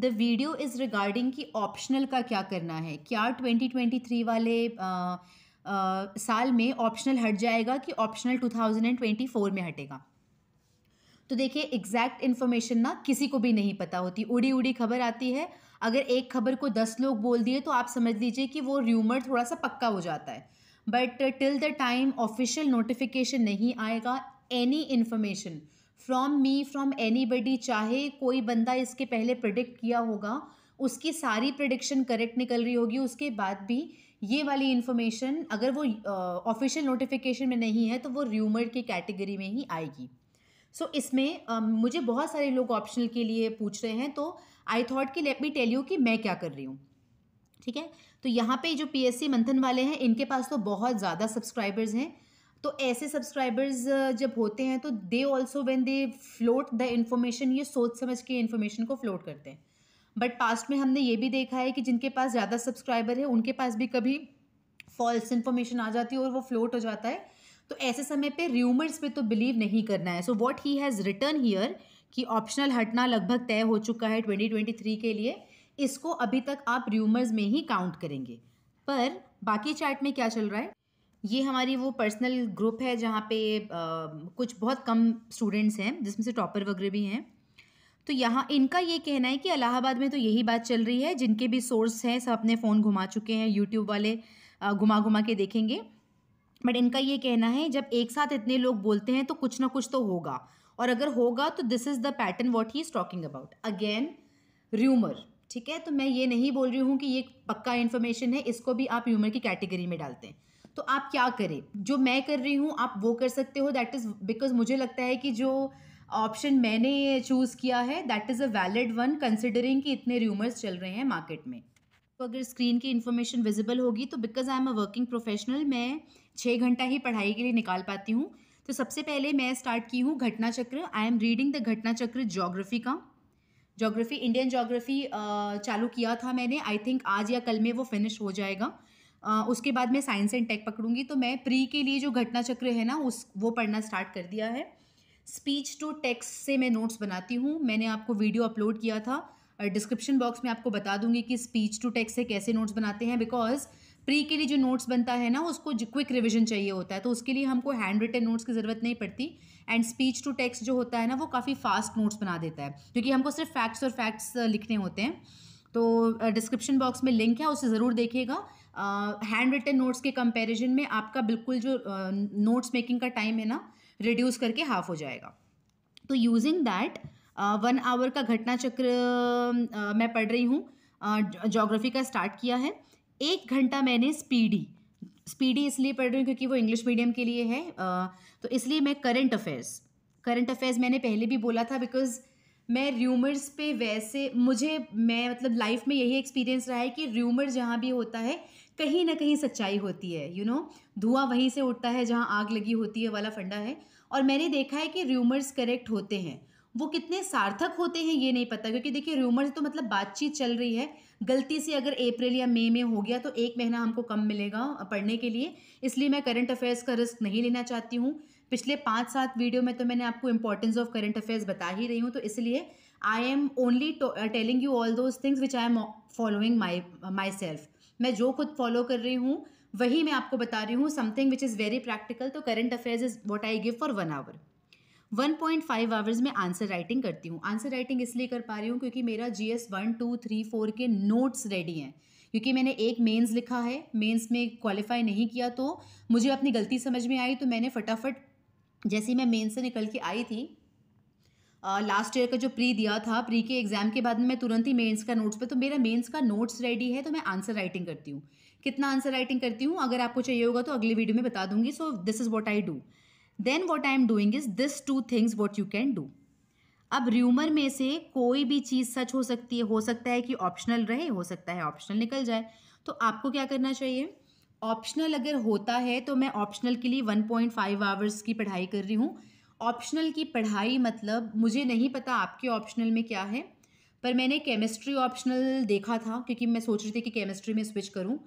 The video is regarding कि optional का क्या करना है क्या 2023 वाले आ, आ, साल में ऑप्शनल हट जाएगा कि ऑप्शनल 2024 में हटेगा तो देखिए एग्जैक्ट इन्फॉर्मेशन ना किसी को भी नहीं पता होती उड़ी उड़ी खबर आती है अगर एक खबर को दस लोग बोल दिए तो आप समझ लीजिए कि वो र्यूमर थोड़ा सा पक्का हो जाता है but till the time official notification नहीं आएगा any information from me from anybody चाहे कोई बंदा इसके पहले प्रिडिक्ट किया होगा उसकी सारी प्रडिक्शन करेक्ट निकल रही होगी उसके बाद भी ये वाली इन्फॉर्मेशन अगर वो ऑफिशियल uh, नोटिफिकेशन में नहीं है तो वो र्यूमर की कैटेगरी में ही आएगी सो so, इसमें uh, मुझे बहुत सारे लोग ऑप्शनल के लिए पूछ रहे हैं तो आई थॉट कि लेट मी टेल यू कि मैं क्या कर रही हूँ ठीक है तो यहाँ पे जो पीएससी मंथन वाले हैं इनके पास तो बहुत ज़्यादा सब्सक्राइबर्स हैं तो ऐसे सब्सक्राइबर्स जब होते हैं तो they also when they float the information ये सोच समझ के इन्फॉर्मेशन को फ्लोट करते हैं बट पास्ट में हमने ये भी देखा है कि जिनके पास ज़्यादा सब्सक्राइबर है उनके पास भी कभी फॉल्स इन्फॉर्मेशन आ जाती है और वो फ्लोट हो जाता है तो ऐसे समय पे र्यूमर्स पे तो बिलीव नहीं करना है so what he has written here कि ऑप्शनल हटना लगभग तय हो चुका है 2023 के लिए इसको अभी तक आप र्यूमर्स में ही काउंट करेंगे पर बाकी चार्ट में क्या चल रहा है ये हमारी वो पर्सनल ग्रुप है जहाँ पे आ, कुछ बहुत कम स्टूडेंट्स हैं जिसमें से टॉपर वगैरह भी हैं तो यहाँ इनका ये कहना है कि अलाहाबाद में तो यही बात चल रही है जिनके भी सोर्स हैं सब अपने फ़ोन घुमा चुके हैं यूट्यूब वाले घुमा घुमा के देखेंगे बट इनका ये कहना है जब एक साथ इतने लोग बोलते हैं तो कुछ ना कुछ तो होगा और अगर होगा तो this is the pattern what he is talking about again rumour ठीक है तो मैं ये नहीं बोल रही हूँ कि ये पक्का इन्फॉर्मेशन है इसको भी आप यूमर की कैटेगरी में डालते हैं तो आप क्या करें जो मैं कर रही हूँ आप वो कर सकते हो दैट इज़ बिकॉज मुझे लगता है कि जो ऑप्शन मैंने चूज़ किया है that is a valid one considering कि इतने र्यूमर्स चल रहे हैं मार्केट में तो अगर स्क्रीन की इन्फॉर्मेशन विजिबल होगी तो because I am a working professional मैं छः घंटा ही पढ़ाई के लिए निकाल पाती हूँ तो सबसे पहले मैं स्टार्ट की हूँ घटना चक्र आई एम रीडिंग द घटना चक्र जोग्राफी का जोग्राफी इंडियन जोग्राफी चालू किया था मैंने आई थिंक आज या कल में वो फिनिश हो जाएगा उसके बाद मैं साइंस एंड टेक पकड़ूंगी तो मैं प्री के लिए जो घटना चक्र है ना उस वो पढ़ना स्टार्ट कर दिया है स्पीच टू टेक्स से मैं नोट्स बनाती हूँ मैंने आपको वीडियो अपलोड किया था डिस्क्रिप्शन बॉक्स में आपको बता दूंगी कि स्पीच टू टेक्स से कैसे नोट्स बनाते हैं बिकॉज प्री के लिए जो नोट्स बनता है ना उसको क्विक रिविजन चाहिए होता है तो उसके लिए हमको हैंड रिटन नोट्स की ज़रूरत नहीं पड़ती एंड स्पीच टू टेक्स जो होता है ना वो काफ़ी फास्ट नोट्स बना देता है क्योंकि हमको सिर्फ फैक्ट्स और फैक्ट्स लिखने होते हैं तो डिस्क्रिप्शन बॉक्स में लिंक है उसे ज़रूर देखिएगा हैंड रिटन नोट्स के कंपैरिजन में आपका बिल्कुल जो नोट्स uh, मेकिंग का टाइम है ना रिड्यूस करके हाफ हो जाएगा तो यूजिंग दैट वन आवर का घटना चक्र uh, मैं पढ़ रही हूँ जोग्राफी का स्टार्ट किया है एक घंटा मैंने स्पीडी स्पीडी इसलिए पढ़ रही हूँ क्योंकि वो इंग्लिश मीडियम के लिए है uh, तो इसलिए मैं करंट अफेयर्स करंट अफेयर्स मैंने पहले भी बोला था बिकॉज मैं र्यूमर्स पे वैसे मुझे मैं मतलब लाइफ में यही एक्सपीरियंस रहा है कि र्यूमर जहाँ भी होता है कहीं ना कहीं सच्चाई होती है यू नो धुआं वहीं से उठता है जहाँ आग लगी होती है वाला फंडा है और मैंने देखा है कि र्यूमर्स करेक्ट होते हैं वो कितने सार्थक होते हैं ये नहीं पता क्योंकि देखिए र्यूमर्स तो मतलब बातचीत चल रही है गलती से अगर अप्रैल या मई में हो गया तो एक महीना हमको कम मिलेगा पढ़ने के लिए इसलिए मैं करंट अफेयर्स का रिस्क नहीं लेना चाहती हूँ पिछले पाँच सात वीडियो में तो मैंने आपको इंपॉर्टेंस ऑफ करेंट अफेयर्स बता ही रही हूँ तो इसलिए I am only telling you all those things which I am following my myself मैं जो खुद फॉलो कर रही हूँ वही मैं आपको बता रही हूँ something which is very practical तो current affairs is what I give for one hour one point five hours में आंसर राइटिंग करती हूँ आंसर राइटिंग इसलिए कर पा रही हूँ क्योंकि मेरा G S one two three four के नोट्स रेडी हैं क्योंकि मैंने एक मेन्स लिखा है मेन्स में क्वालिफाई नहीं किया तो मुझे अपनी गलती समझ में आई तो मैंने फटाफट जैसे ही मैं मेन से निकल के आई थी लास्ट ईयर का जो प्री दिया था प्री के एग्ज़ाम के बाद मैं तुरंत ही मेंस का नोट्स पे तो मेरा मेंस का नोट्स रेडी है तो मैं आंसर राइटिंग करती हूँ कितना आंसर राइटिंग करती हूँ अगर आपको चाहिए होगा तो अगली वीडियो में बता दूंगी so this is what I do then what I am doing is this two things what you can do अब र्यूमर में से कोई भी चीज़ सच हो सकती है हो सकता है कि ऑप्शनल रहे हो सकता है ऑप्शनल निकल जाए तो आपको क्या करना चाहिए ऑप्शनल अगर होता है तो मैं ऑप्शनल के लिए 1.5 पॉइंट आवर्स की पढ़ाई कर रही हूँ ऑप्शनल की पढ़ाई मतलब मुझे नहीं पता आपके ऑप्शनल में क्या है पर मैंने केमिस्ट्री ऑप्शनल देखा था क्योंकि मैं सोच रही थी कि केमिस्ट्री में स्विच करूँ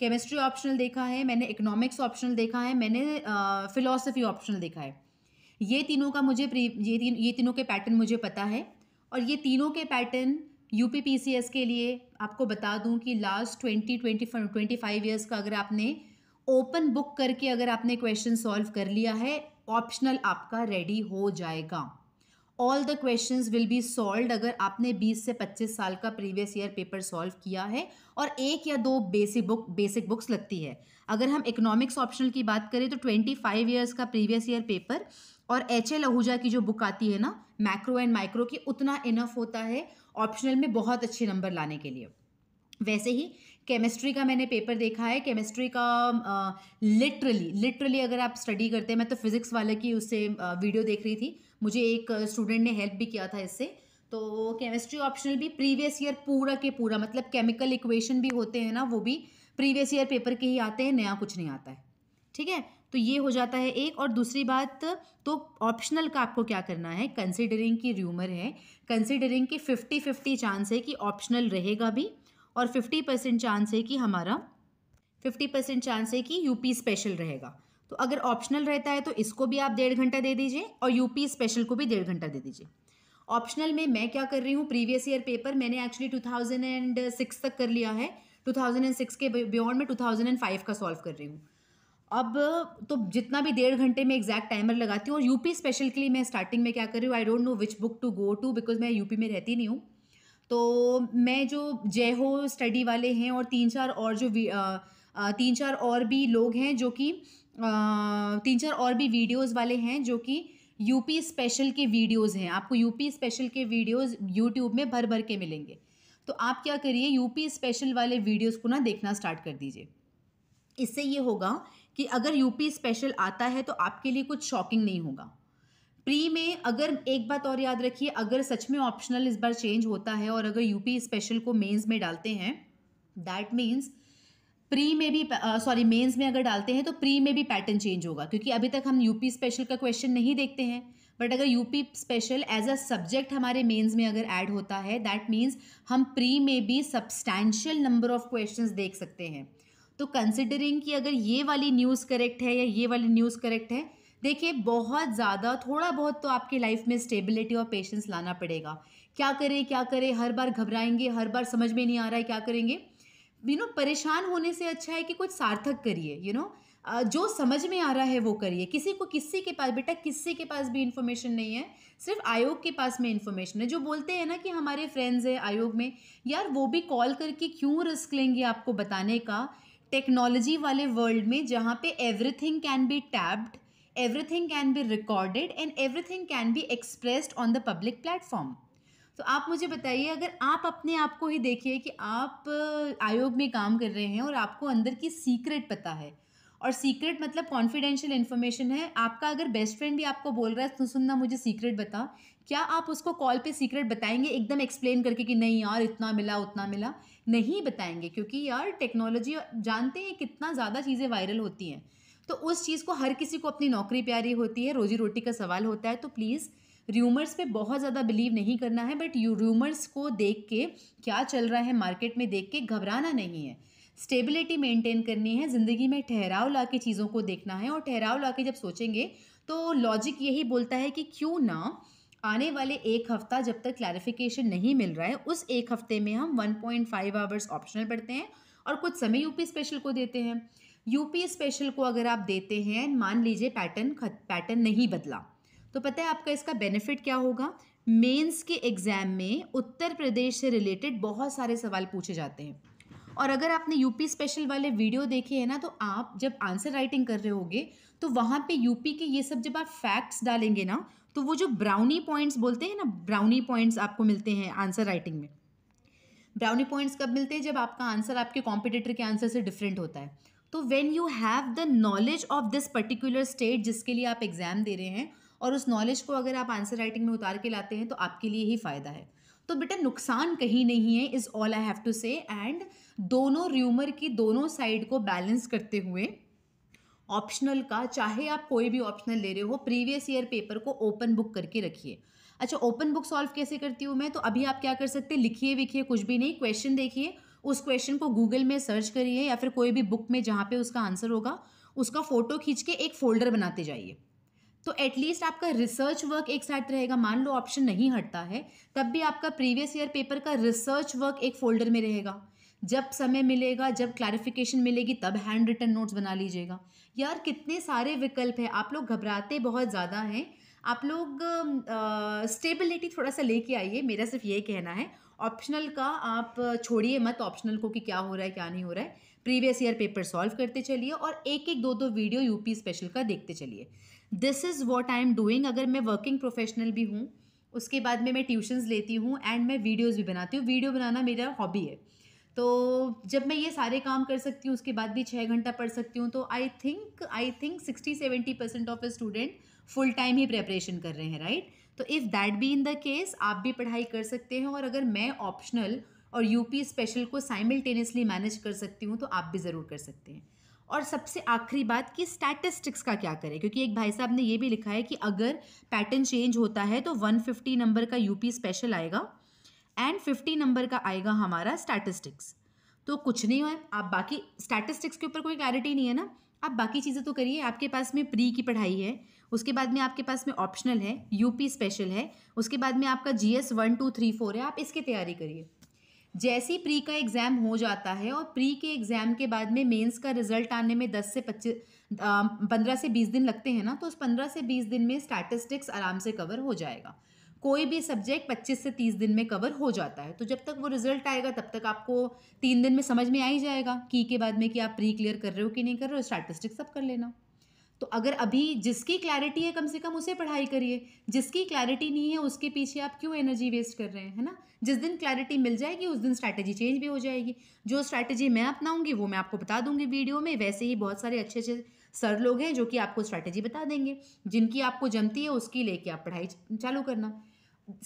केमिस्ट्री ऑप्शनल देखा है मैंने इकोनॉमिक्स ऑप्शनल देखा है मैंने फ़िलासफ़ी ऑप्शनल देखा है ये तीनों का मुझे प्री ये तीन ये तीनों के पैटर्न मुझे पता है और ये तीनों के पैटर्न यू के लिए आपको बता दूं कि last twenty twenty twenty five years का अगर आपने ओपन बुक करके अगर आपने क्वेश्चन सॉल्व कर लिया है ऑप्शनल आपका रेडी हो जाएगा all the question will be solve अगर आपने 20 से 25 साल का प्रीवियस ईयर पेपर सॉल्व किया है और एक या दो बेसिक बुक बेसिक बुक्स लगती है अगर हम इकोनॉमिक्स ऑप्शनल की बात करें तो 25 ईयर्स का प्रीवियस ईयर पेपर और एच एल आहूजा की जो बुक आती है ना मैक्रो एंड माइक्रो की उतना इनफ होता है ऑप्शनल में बहुत अच्छे नंबर लाने के लिए वैसे ही केमिस्ट्री का मैंने पेपर देखा है केमिस्ट्री का लिटरली लिटरली अगर आप स्टडी करते हैं मैं तो फिज़िक्स वाले की उससे वीडियो देख रही थी मुझे एक स्टूडेंट ने हेल्प भी किया था इससे तो केमिस्ट्री ऑप्शनल भी प्रीवियस ईयर पूरा के पूरा मतलब केमिकल इक्वेशन भी होते हैं ना वो भी प्रीवियस ईयर पेपर के ही आते हैं नया कुछ नहीं आता है ठीक है तो ये हो जाता है एक और दूसरी बात तो ऑप्शनल का आपको क्या करना है कंसिडरिंग की र्यूमर है कंसिडरिंग की फिफ्टी फिफ्टी चांस है कि ऑप्शनल रहेगा भी और फिफ्टी परसेंट चांस है कि हमारा फिफ्टी परसेंट चांस है कि यूपी स्पेशल रहेगा तो अगर ऑप्शनल रहता है तो इसको भी आप डेढ़ घंटा दे दीजिए और यूपी स्पेशल को भी डेढ़ घंटा दे दीजिए ऑप्शनल में मैं क्या कर रही हूँ प्रीवियस ईयर पेपर मैंने एक्चुअली 2006 तक कर लिया है 2006 के बियॉन्ड में 2005 का सॉल्व कर रही हूँ अब तो जितना भी डेढ़ घंटे में एग्जैक्ट टाइमर लगाती हूँ और यूपी स्पेशल के लिए मैं स्टार्टिंग में क्या कर रही हूँ I don't know which book to go to because मैं यूपी में रहती नहीं हूँ तो मैं जो जय हो स्टडी वाले हैं और तीन चार और जो आ, आ, तीन चार और भी लोग हैं जो कि तीन चार और भी वीडियोस वाले हैं जो कि यूपी स्पेशल के वीडियोस हैं आपको यूपी स्पेशल के वीडियोस यूट्यूब में भर भर के मिलेंगे तो आप क्या करिए यूपी स्पेशल वाले वीडियोस को ना देखना स्टार्ट कर दीजिए इससे ये होगा कि अगर यूपी स्पेशल आता है तो आपके लिए कुछ शॉकिंग नहीं होगा प्री में अगर एक बात और याद रखिए अगर सच में ऑप्शनल इस बार चेंज होता है और अगर यूपी स्पेशल को मेन्स में डालते हैं दैट मीन्स प्री में भी सॉरी मेंस में अगर डालते हैं तो प्री में भी पैटर्न चेंज होगा क्योंकि अभी तक हम यूपी स्पेशल का क्वेश्चन नहीं देखते हैं बट अगर UP special as a subject हमारे मेंस में अगर ऐड होता है दैट मीन्स हम प्री में भी सब्सटैंशियल नंबर ऑफ क्वेश्चंस देख सकते हैं तो कंसिडरिंग कि अगर ये वाली न्यूज़ करेक्ट है या ये वाली न्यूज़ करेक्ट है देखिए बहुत ज़्यादा थोड़ा बहुत तो आपकी लाइफ में स्टेबिलिटी और पेशेंस लाना पड़ेगा क्या करें क्या करें हर बार घबराएंगे हर बार समझ में नहीं आ रहा है क्या करेंगे यू नो परेशान होने से अच्छा है कि कुछ सार्थक करिए यू नो जो समझ में आ रहा है वो करिए किसी को किसी के पास बेटा किसी के पास भी इन्फॉर्मेशन नहीं है सिर्फ आयोग के पास में इन्फॉर्मेशन है जो बोलते हैं ना कि हमारे फ्रेंड्स हैं आयोग में यार वो भी कॉल करके क्यों रिस्क लेंगे आपको बताने का टेक्नोलॉजी वाले वर्ल्ड में जहाँ पे everything can be tabbed everything can be recorded and everything can be expressed on the public platform तो आप मुझे बताइए अगर आप अपने आप को ही देखिए कि आप आयोग में काम कर रहे हैं और आपको अंदर की सीक्रेट पता है और सीक्रेट मतलब कॉन्फिडेंशियल इन्फॉर्मेशन है आपका अगर बेस्ट फ्रेंड भी आपको बोल रहा है तो सुनना मुझे सीक्रेट बता क्या आप उसको कॉल पे सीक्रेट बताएंगे एकदम एक्सप्लेन करके कि नहीं यार इतना मिला उतना मिला नहीं बताएंगे क्योंकि यार टेक्नोलॉजी जानते हैं कितना ज़्यादा चीज़ें वायरल होती हैं तो उस चीज़ को हर किसी को अपनी नौकरी प्यारी होती है रोजी रोटी का सवाल होता है तो प्लीज़ र्यूमर्स पे बहुत ज़्यादा बिलीव नहीं करना है बट यू र्यूमर्स को देख के क्या चल रहा है मार्केट में देख के घबराना नहीं है स्टेबिलिटी मेंटेन करनी है ज़िंदगी में ठहराव ला के चीज़ों को देखना है और ठहराव ला के जब सोचेंगे तो लॉजिक यही बोलता है कि क्यों ना आने वाले एक हफ्ता जब तक क्लैरिफिकेशन नहीं मिल रहा है उस एक हफ्ते में हम 1.5 पॉइंट आवर्स ऑप्शनल पढ़ते हैं और कुछ समय यूपी स्पेशल को देते हैं यूपी स्पेशल को अगर आप देते हैं मान लीजिए पैटर्न पैटर्न नहीं बदला तो पता है आपका इसका बेनिफिट क्या होगा मेंस के एग्ज़ाम में उत्तर प्रदेश से रिलेटेड बहुत सारे सवाल पूछे जाते हैं और अगर आपने यूपी स्पेशल वाले वीडियो देखे हैं ना तो आप जब आंसर राइटिंग कर रहे होगे तो वहाँ पे यूपी के ये सब जब आप फैक्ट्स डालेंगे ना तो वो जो ब्राउनी पॉइंट्स बोलते हैं ना ब्राउनी पॉइंट्स आपको मिलते हैं आंसर राइटिंग में ब्राउनी पॉइंट्स कब मिलते हैं जब आपका आंसर आपके कॉम्पिटिटर के आंसर से डिफरेंट होता है तो when you have the knowledge of this particular state जिसके लिए आप एग्ज़ाम दे रहे हैं और उस नॉलेज को अगर आप आंसर राइटिंग में उतार के लाते हैं तो आपके लिए ही फ़ायदा है तो बेटा नुकसान कहीं नहीं है is all I have to say and दोनों र्यूमर की दोनों साइड को बैलेंस करते हुए ऑप्शनल का चाहे आप कोई भी ऑप्शनल ले रहे हो प्रीवियस ईयर पेपर को ओपन बुक करके रखिए अच्छा ओपन बुक सॉल्व कैसे करती हूँ मैं तो अभी आप क्या कर सकते हैं लिखिए विखिए कुछ भी नहीं क्वेश्चन देखिए उस क्वेश्चन को गूगल में सर्च करिए या फिर कोई भी बुक में जहाँ पे उसका आंसर होगा उसका फ़ोटो खींच के एक फ़ोल्डर बनाते जाइए तो एटलीस्ट आपका रिसर्च वर्क एक साथ रहेगा मान लो ऑप्शन नहीं हटता है तब भी आपका प्रीवियस ईयर पेपर का रिसर्च वर्क एक फोल्डर में रहेगा जब समय मिलेगा जब क्लैरिफिकेशन मिलेगी तब हैंड रिटन नोट्स बना लीजिएगा यार कितने सारे विकल्प हैं आप लोग घबराते बहुत ज़्यादा हैं आप लोग स्टेबिलिटी थोड़ा सा लेके आइए मेरा सिर्फ ये कहना है ऑप्शनल का आप छोड़िए मत ऑप्शनल को कि क्या हो रहा है क्या नहीं हो रहा है प्रीवियस ईयर पेपर सॉल्व करते चलिए और एक एक दो दो वीडियो यूपी स्पेशल का देखते चलिए this is what I am doing अगर मैं वर्किंग प्रोफेशनल भी हूँ उसके बाद में मैं ट्यूशन्स लेती हूँ एंड मैं वीडियोज़ भी बनाती हूँ वीडियो बनाना मेरा हॉबी है तो जब मैं ये सारे काम कर सकती हूँ उसके बाद भी छः घंटा पढ़ सकती हूँ तो I think I think sixty seventy percent of a student full time ही प्रेपरेशन कर रहे हैं राइट तो if that be in the case आप भी पढ़ाई कर सकते हैं और अगर मैं ऑप्शनल और यूपी स्पेशल को साइमल्टेनियसली मैनेज कर सकती हूँ तो आप भी ज़रूर कर सकते हैं और सबसे आखिरी बात कि स्टैटिस्टिक्स का क्या करें क्योंकि एक भाई साहब ने ये भी लिखा है कि अगर पैटर्न चेंज होता है तो 150 नंबर का यूपी स्पेशल आएगा एंड 50 नंबर का आएगा हमारा स्टैटिस्टिक्स तो कुछ नहीं है आप बाकी स्टैटिस्टिक्स के ऊपर कोई क्लैरिटी नहीं है ना आप बाकी चीज़ें तो करिए आपके पास में प्री की पढ़ाई है उसके बाद में आपके पास में ऑप्शनल है यूपी स्पेशल है उसके बाद में आपका G S one two three four है आप इसकी तैयारी करिए जैसी प्री का एग्ज़ाम हो जाता है और प्री के एग्ज़ाम के बाद में मेंस का रिजल्ट आने में दस से पच्चीस पंद्रह से बीस दिन लगते हैं ना तो उस पंद्रह से बीस दिन में स्टैटिस्टिक्स आराम से कवर हो जाएगा कोई भी सब्जेक्ट 25 से 30 दिन में कवर हो जाता है तो जब तक वो रिजल्ट आएगा तब तक आपको तीन दिन में समझ में आ ही जाएगा की के बाद में कि आप प्री क्लियर कर रहे हो कि नहीं कर रहे हो स्टैटिस्टिक्स सब कर लेना तो अगर अभी जिसकी क्लैरिटी है कम से कम उसे पढ़ाई करिए जिसकी क्लैरिटी नहीं है उसके पीछे आप क्यों एनर्जी वेस्ट कर रहे हैं है ना जिस दिन क्लैरिटी मिल जाएगी उस दिन स्ट्रैटेजी चेंज भी हो जाएगी जो स्ट्रैटेजी मैं अपनाऊंगी वो मैं आपको बता दूंगी वीडियो में वैसे ही बहुत सारे अच्छे अच्छे सर लोग हैं जो कि आपको स्ट्रैटेजी बता देंगे जिनकी आपको जमती है उसकी लेके आप पढ़ाई चालू करना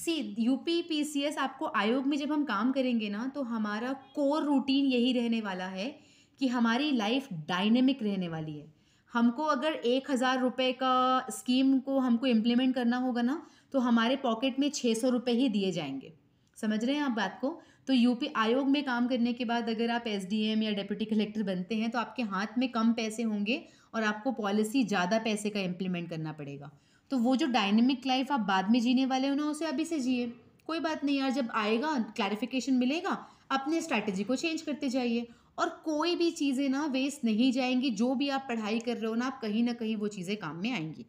सी यू पी आपको आयोग में जब हम काम करेंगे ना तो हमारा कोर रूटीन यही रहने वाला है कि हमारी लाइफ डायनेमिक रहने वाली है हमको अगर एक हज़ार रुपये का स्कीम को हमको इम्प्लीमेंट करना होगा ना तो हमारे पॉकेट में छः सौ रुपये ही दिए जाएंगे समझ रहे हैं आप बात को तो यूपी आयोग में काम करने के बाद अगर आप एसडीएम या डिप्टी कलेक्टर बनते हैं तो आपके हाथ में कम पैसे होंगे और आपको पॉलिसी ज़्यादा पैसे का इम्प्लीमेंट करना पड़ेगा तो वो जो डायनेमिक लाइफ आप बाद में जीने वाले हो ना उसे अभी से जिए कोई बात नहीं यार जब आएगा क्लैरिफिकेशन मिलेगा अपने स्ट्रैटेजी को चेंज करते जाइए और कोई भी चीज़ें ना वेस्ट नहीं जाएंगी जो भी आप पढ़ाई कर रहे हो ना आप कहीं ना कहीं वो चीज़ें काम में आएंगी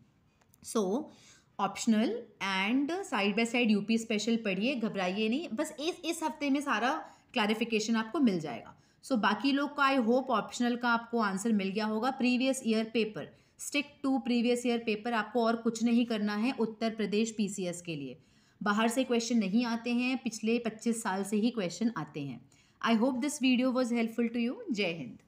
so optional and side by side UP special पढ़िए घबराइए नहीं बस इस इस हफ्ते में सारा क्लैरिफिकेशन आपको मिल जाएगा सो so, बाकी लोग का आई होप ऑप्शनल का आपको आंसर मिल गया होगा previous year paper stick to previous year paper आपको और कुछ नहीं करना है उत्तर प्रदेश पीसीएस के लिए बाहर से क्वेश्चन नहीं आते हैं पिछले 25 साल से ही क्वेश्चन आते हैं I hope this video was helpful to you. Jai Hind.